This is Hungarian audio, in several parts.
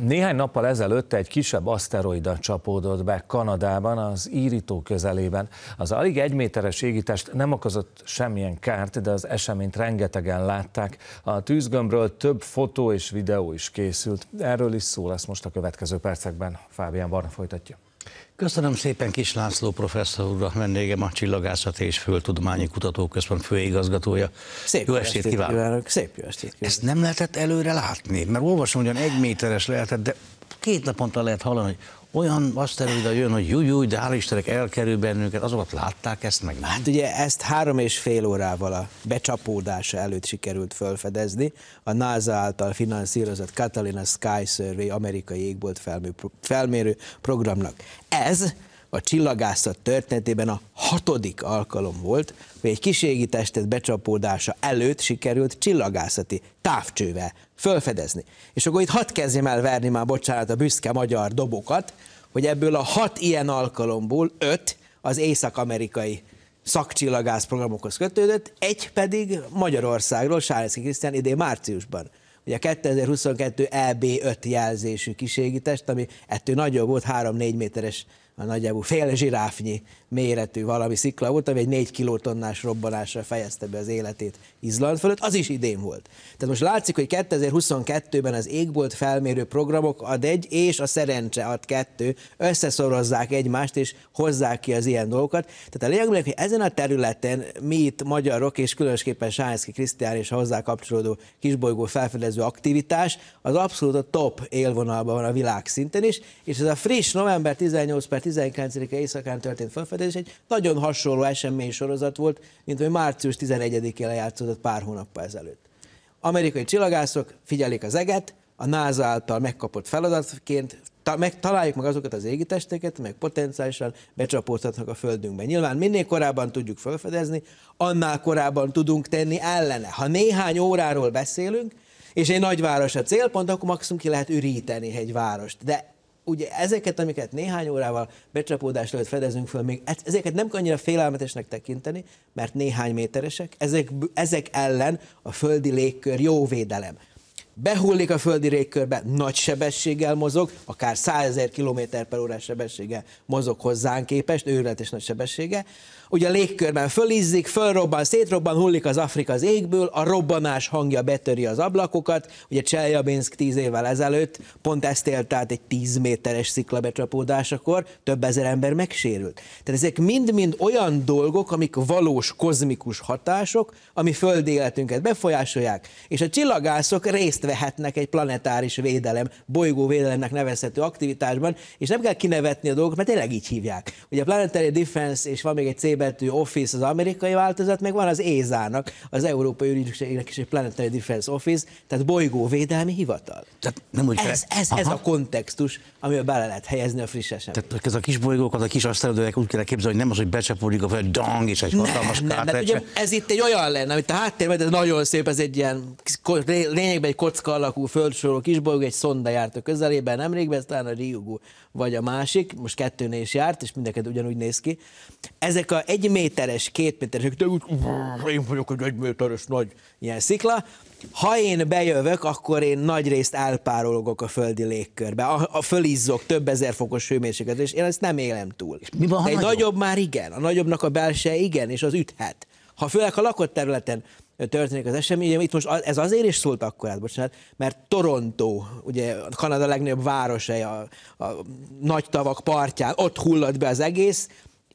Néhány nappal ezelőtt egy kisebb aszteroida csapódott be Kanadában, az írító közelében. Az alig egy méteres égítést nem okozott semmilyen kárt, de az eseményt rengetegen látták. A tűzgömbről több fotó és videó is készült. Erről is szó lesz most a következő percekben. Fábián Barna folytatja. Köszönöm szépen Kis László professzor úr, vendégem a Csillagászati és Földtudományi Kutatóközpont főigazgatója. Szép jó estét, estét kívánok. kívánok. Szép jó estét kívánok. Ezt nem lehetett előre látni, mert olvasom, hogy egy méteres lehetett, de két naponta lehet hallani, hogy olyan aszteroida jön, hogy jújúj, de hál' Istenek elkerül bennünket, azokat látták ezt meg? Hát ugye ezt három és fél órával a becsapódása előtt sikerült felfedezni. A NASA által finanszírozott Catalina Sky Survey amerikai égbolt felmérő programnak. Ez a csillagászat történetében a hatodik alkalom volt, hogy egy kiségi testet becsapódása előtt sikerült csillagászati távcsővel fölfedezni. És akkor itt hadd kezdjem el verni már, bocsánat, a büszke magyar dobokat, hogy ebből a hat ilyen alkalomból öt az észak-amerikai szakcsillagász programokhoz kötődött, egy pedig Magyarországról, Sáreszki Krisztián idén márciusban ugye a 2022 EB5 jelzésű kiségítest, ami ettől nagyobb volt, 3-4 méteres a nagyjából fél zsiráfnyi méretű valami szikla volt, ami egy négy kilótonnás robbanásra fejezte be az életét Izland fölött, az is idén volt. Tehát most látszik, hogy 2022-ben az égbolt felmérő programok ad egy, és a szerencse ad kettő, összeszorozzák egymást, és hozzák ki az ilyen dolgokat. Tehát a lényeg, hogy ezen a területen mi itt magyarok, és különösképpen Sájnszki Krisztián és a hozzá kapcsolódó kisbolygó felfedező aktivitás, az abszolút a top élvonalban van a világ szinten is, és ez a friss november 18 per 19. éjszakán történt felfedezés, egy nagyon hasonló esemény sorozat volt, mint ami március 11-én lejátszódott pár hónappal ezelőtt. Amerikai csillagászok figyelik az eget, a NASA által megkapott feladatként ta, meg, találjuk meg azokat az égitesteket, meg potenciálisan becsapódhatnak a Földünkbe. Nyilván minél korábban tudjuk felfedezni, annál korábban tudunk tenni ellene. Ha néhány óráról beszélünk, és egy nagyváros a célpont, akkor maximum ki lehet üríteni egy várost. De ugye ezeket, amiket néhány órával becsapódás előtt fedezünk föl, még ezeket nem kell annyira félelmetesnek tekinteni, mert néhány méteresek, ezek, ezek ellen a földi légkör jó védelem behullik a földi régkörbe, nagy sebességgel mozog, akár 100 ezer km per órás sebességgel mozog hozzánk képest, őrületes nagy sebessége. Ugye a légkörben fölizzik, fölrobban, szétrobban, hullik az Afrika az égből, a robbanás hangja betöri az ablakokat, ugye Cseljabinszk 10 évvel ezelőtt pont ezt élt át egy 10 méteres szikla becsapódásakor, több ezer ember megsérült. Tehát ezek mind-mind olyan dolgok, amik valós kozmikus hatások, ami földi életünket befolyásolják, és a csillagászok részt részt vehetnek egy planetáris védelem, bolygóvédelemnek nevezhető aktivitásban, és nem kell kinevetni a dolgokat, mert tényleg így hívják. Ugye a Planetary Defense és van még egy C betű Office az amerikai változat, meg van az ézának, e az Európai Ügynökségnek is egy Planetary Defense Office, tehát bolygóvédelmi hivatal. Tehát nem úgy ez, ez, ez, a kontextus, amiben bele lehet helyezni a friss eseményt. Tehát ez a kis bolygók, az a kis asztalodőek úgy kell képzelni, hogy nem az, hogy becsapódik a vagy dang, és egy nem, hatalmas nem, nem, ugye ez itt egy olyan lenne, amit a háttérben, ez nagyon szép, ez egy ilyen lényegben egy kocka alakú földsorú kisbolygó, egy szonda járt a közelében, ez talán a Ryugu vagy a másik, most kettőnél is járt, és mindeket ugyanúgy néz ki. Ezek a egy méteres, két méteres, de úgy, én vagyok egy egy méteres nagy ilyen szikla, ha én bejövök, akkor én nagy részt elpárologok a földi légkörbe. A, a fölizzok több ezer fokos hőmérséklet, és én ezt nem élem túl. És mi van, ha egy nagyobb? nagyobb már igen, a nagyobbnak a belseje igen, és az üthet. Ha főleg a lakott területen történik az esemény. Ugye itt most ez azért is szólt akkor, hát bocsánat, mert Toronto, ugye Kanada legnagyobb városa, a, a nagy tavak partján, ott hullott be az egész,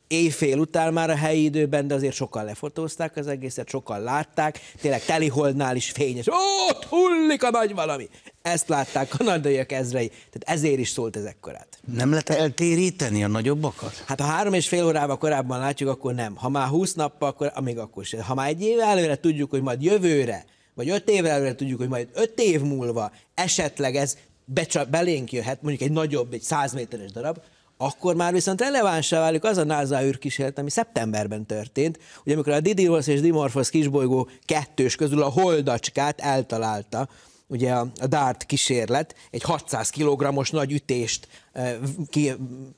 éjfél után már a helyi időben, de azért sokan lefotózták az egészet, sokan látták, tényleg teliholdnál is fényes, ott hullik a nagy valami. Ezt látták kanadaiak ezrei. Tehát ezért is szólt ez ekkorát. Nem lehet eltéríteni a nagyobbakat? Hát ha három és fél órával korábban látjuk, akkor nem. Ha már húsz nappal, akkor amíg akkor sem. Ha már egy év előre tudjuk, hogy majd jövőre, vagy öt év előre tudjuk, hogy majd öt év múlva esetleg ez becsap, belénk jöhet, mondjuk egy nagyobb, egy száz méteres darab, akkor már viszont relevánsá válik az a NASA űrkísérlet, ami szeptemberben történt, ugye amikor a Didymos és Dimorphos kisbolygó kettős közül a holdacskát eltalálta ugye a, a DART kísérlet egy 600 kg-os nagy ütést, e, ki,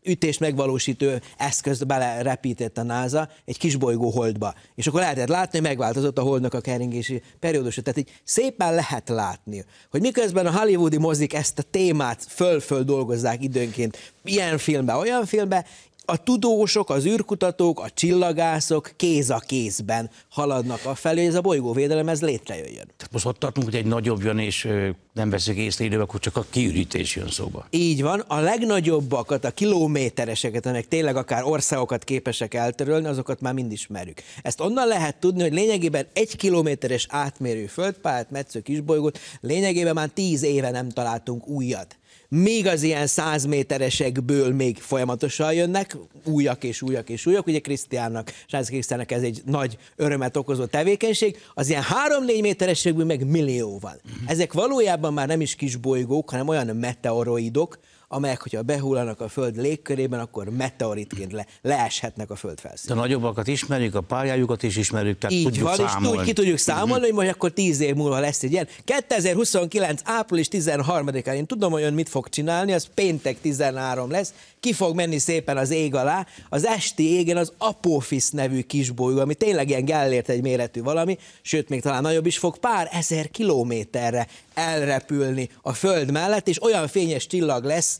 ütést megvalósító eszközt belerepített a NASA egy bolygó holdba. És akkor lehetett látni, hogy megváltozott a holdnak a keringési periódusa. Tehát így szépen lehet látni, hogy miközben a hollywoodi mozik ezt a témát föl-föl dolgozzák időnként, ilyen filmbe, olyan filmbe, a tudósok, az űrkutatók, a csillagászok kéz a kézben haladnak a felé, ez a bolygóvédelem ez létrejöjjön. Tehát most ott tartunk, hogy egy nagyobb jön, és nem veszik észre időben, akkor csak a kiürítés jön szóba. Így van, a legnagyobbakat, a kilométereseket, amelyek tényleg akár országokat képesek eltörölni, azokat már mind ismerjük. Ezt onnan lehet tudni, hogy lényegében egy kilométeres átmérő földpályát, metsző kisbolygót, lényegében már tíz éve nem találtunk újat még az ilyen százméteresekből még folyamatosan jönnek, újak és újak és újak, ugye Krisztiánnak, Sánc Krisztiánnak ez egy nagy örömet okozó tevékenység, az ilyen három-négy méteresekből meg millió van. Ezek valójában már nem is kis bolygók, hanem olyan meteoroidok, amelyek, hogyha behullanak a Föld légkörében, akkor meteoritként le, leeshetnek a Föld felszínre. De nagyobbakat ismerjük, a pályájukat is ismerjük, tehát Így tudjuk van, számolni. és tud, ki tudjuk számolni, hogy most akkor tíz év múlva lesz egy ilyen. 2029. április 13-án, én tudom, hogy ön mit fog csinálni, az péntek 13 lesz, ki fog menni szépen az ég alá, az esti égen az Apophis nevű kisbolygó, ami tényleg ilyen Gellért egy méretű valami, sőt, még talán nagyobb is fog pár ezer kilométerre elrepülni a Föld mellett, és olyan fényes csillag lesz,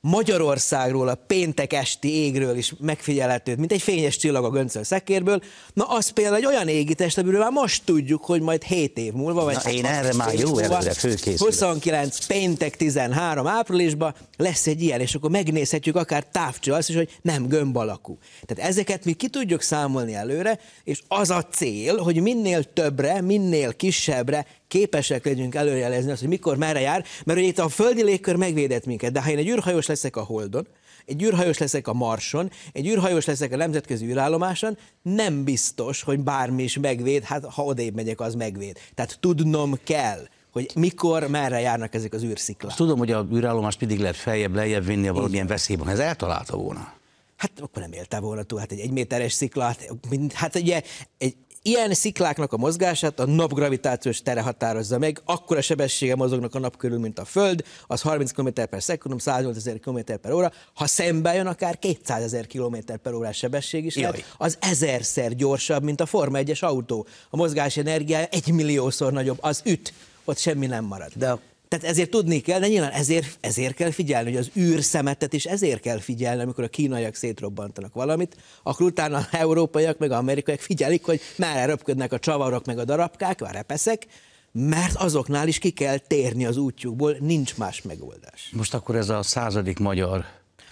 Magyarországról, a péntek esti égről is megfigyelhető, mint egy fényes csillag a göncöl szekérből. Na, az például egy olyan égitest, amiről már most tudjuk, hogy majd 7 év múlva, vagy Na, hát én erre már jó előre főkészülök. 29, péntek 13 áprilisban lesz egy ilyen, és akkor megnézhetjük akár távcső azt is, hogy nem gömb alakú. Tehát ezeket mi ki tudjuk számolni előre, és az a cél, hogy minél többre, minél kisebbre képesek legyünk előjelezni azt, hogy mikor merre jár, mert ugye itt a földi légkör megvédett minket, de ha én egy űrhajós leszek a Holdon, egy űrhajós leszek a Marson, egy űrhajós leszek a nemzetközi űrállomáson, nem biztos, hogy bármi is megvéd, hát ha odébb megyek, az megvéd. Tehát tudnom kell hogy mikor, merre járnak ezek az űrsziklák. Azt tudom, hogy a űrállomást mindig lehet feljebb, lejjebb vinni, a valamilyen veszélyben. Ez eltalálta volna. Hát akkor nem élte volna túl, hát egy egyméteres sziklát, hát ugye egy Ilyen szikláknak a mozgását a nap gravitációs tere határozza meg, akkora sebessége mozognak a nap körül, mint a Föld, az 30 km per szekundum, 108 ezer km per óra, ha szembe jön akár 200 ezer km per óra sebesség is lehet, az ezerszer gyorsabb, mint a Forma 1-es autó. A mozgás energiája egy milliószor nagyobb, az üt, ott semmi nem marad. De a tehát ezért tudni kell, de nyilván ezért, ezért kell figyelni, hogy az űrszemetet is ezért kell figyelni, amikor a kínaiak szétrobbantanak valamit, akkor utána az európaiak meg amerikaiak figyelik, hogy már röpködnek a csavarok meg a darabkák, már repeszek, mert azoknál is ki kell térni az útjukból, nincs más megoldás. Most akkor ez a századik magyar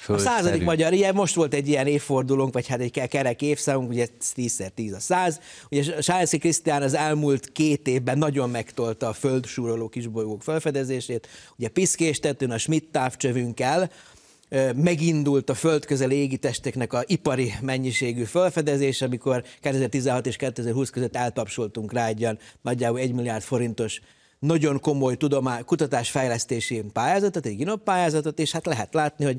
föl. A századik magyar, ilyen most volt egy ilyen évfordulónk, vagy hát egy kerek évszámunk, ugye 10 10 a száz. Ugye Sálszi Krisztián az elmúlt két évben nagyon megtolta a földsúroló kisbolygók felfedezését. Ugye piszkés tettőn a Schmidt távcsövünkkel, megindult a földközeli testeknek a ipari mennyiségű felfedezés, amikor 2016 és 2020 között eltapsoltunk rá egy ilyen nagyjából 1 milliárd forintos nagyon komoly tudomá- kutatásfejlesztési pályázatot, egy GINOP pályázatot, és hát lehet látni, hogy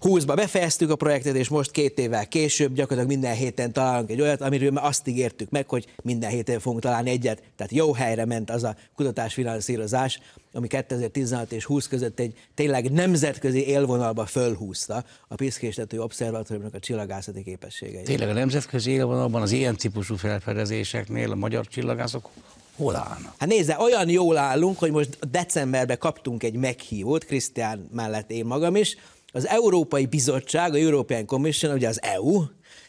20-ban befejeztük a projektet, és most két évvel később gyakorlatilag minden héten találunk egy olyat, amiről már azt ígértük meg, hogy minden héten fogunk találni egyet. Tehát jó helyre ment az a kutatásfinanszírozás, ami 2016 és 20 között egy tényleg nemzetközi élvonalba fölhúzta a Piszkéstető Obszervatóriumnak a csillagászati képességeit. Tényleg a nemzetközi élvonalban az ilyen típusú felfedezéseknél a magyar csillagászok hol állnak? Hát nézze, olyan jól állunk, hogy most decemberben kaptunk egy meghívót, Krisztián mellett én magam is, az Európai Bizottság, a European Commission, ugye az EU,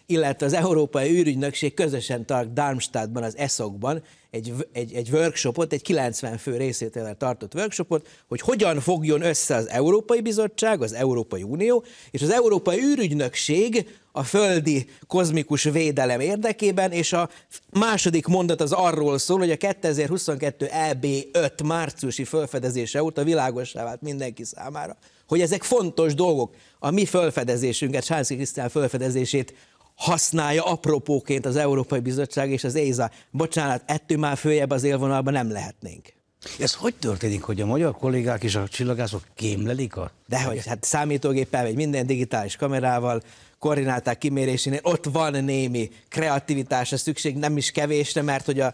illetve az Európai űrügynökség közösen tart Darmstadtban, az ESZOK-ban egy, egy, egy workshopot, egy 90 fő részétele tartott workshopot, hogy hogyan fogjon össze az Európai Bizottság, az Európai Unió és az Európai űrügynökség a földi kozmikus védelem érdekében, és a második mondat az arról szól, hogy a 2022 EB5 márciusi felfedezése óta világosá vált mindenki számára, hogy ezek fontos dolgok. A mi felfedezésünket, Sánszki Krisztián felfedezését használja apropóként az Európai Bizottság és az ÉZA. Bocsánat, ettől már följebb az élvonalban nem lehetnénk. Ez hogy történik, hogy a magyar kollégák és a csillagászok kémlelik a... Dehogy, hát számítógéppel, vagy minden digitális kamerával, koordinálták kimérésénél, ott van némi kreativitásra szükség, nem is kevésre, mert hogy a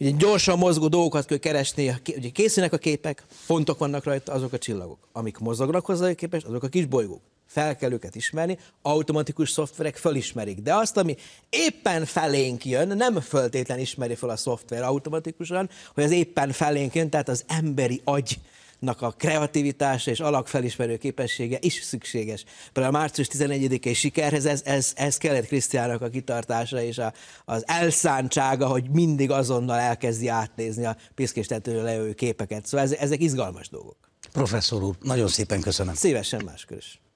Ugye gyorsan mozgó dolgokat kell keresni, ugye készülnek a képek, pontok vannak rajta, azok a csillagok. Amik mozognak hozzá képest, azok a kis bolygók. Fel kell őket ismerni, automatikus szoftverek fölismerik. De azt, ami éppen felénk jön, nem föltétlen ismeri fel a szoftver automatikusan, hogy az éppen felénk jön, tehát az emberi agy a kreativitása és alakfelismerő képessége is szükséges. Például a március 11-i sikerhez ez, ez, ez kellett Krisztiának a kitartása és a, az elszántsága, hogy mindig azonnal elkezdi átnézni a piszkés tetőről képeket. Szóval ez, ezek izgalmas dolgok. Professzor úr, nagyon szépen köszönöm. Szívesen máskor is.